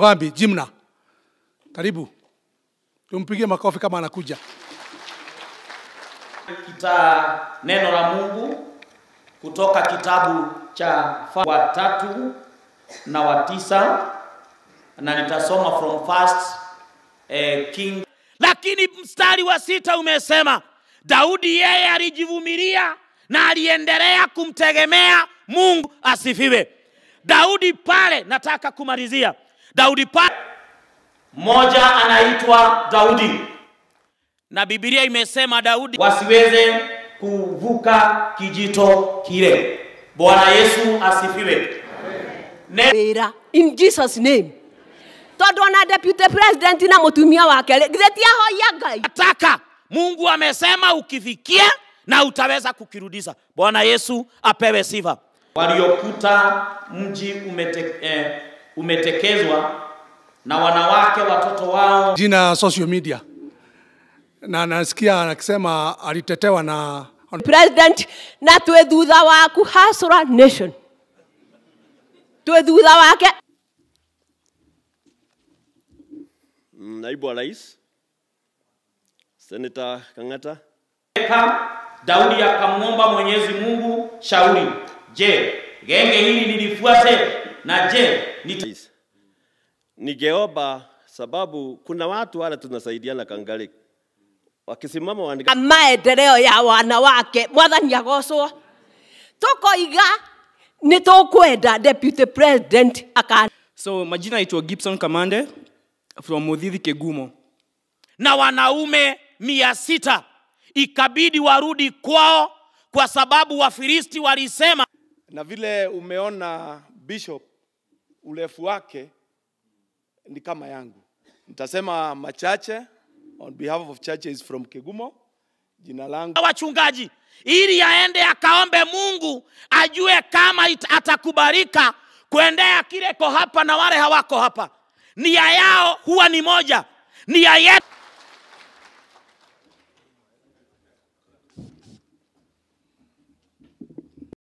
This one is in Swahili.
Bambi Jimna, karibu tumpigie makofi kama anakuja. Kita neno la Mungu kutoka kitabu cha wa tatu na wa tisa na nitasoma from first eh, king. Lakini mstari wa sita umesema Daudi yeye alijivumilia na aliendelea kumtegemea Mungu. Asifiwe Daudi pale. Nataka kumalizia Daudi pa mmoja anaitwa Daudi, na Biblia imesema Daudi wasiweze kuvuka kijito kile. Bwana Yesu asifiwe. Wĩra in Jesus name tondũ ona deputy president na mũtumia wake ya Ngai. Ataka Mungu amesema ukifikia na utaweza kukirudiza. Bwana Yesu apewe sifa. Waliokuta mji umete, eh, umetekezwa na wanawake watoto wao. Jina social media, na nasikia akisema alitetewa na president, na tuwe thutha wa kuhasura nation, tuwe thutha wake. Naibu wa rais Senator Kang'ata. Eka, Daudi akamwomba Mwenyezi Mungu shauri. Je, genge hili lilifuate na je nita... Nigeomba sababu kuna watu wale tunasaidiana Kangari wakisimama waandika maendeleo ya wanawake, Mwathani agocwo, tukoiga nĩ tũkwenda deputy president aka so majina naitwa Gibson Kamande from Muthithi Kigumo, na wanaume mia sita ikabidi warudi kwao kwa sababu Wafilisti walisema, na vile umeona bishop urefu wake ni kama yangu. Nitasema machache on behalf of churches from Kigumo. Jina langu wachungaji, ili yaende akaombe Mungu ajue kama atakubarika kuendea ko hapa na wale hawako hapa. Nia yao huwa ni moja, nia yetu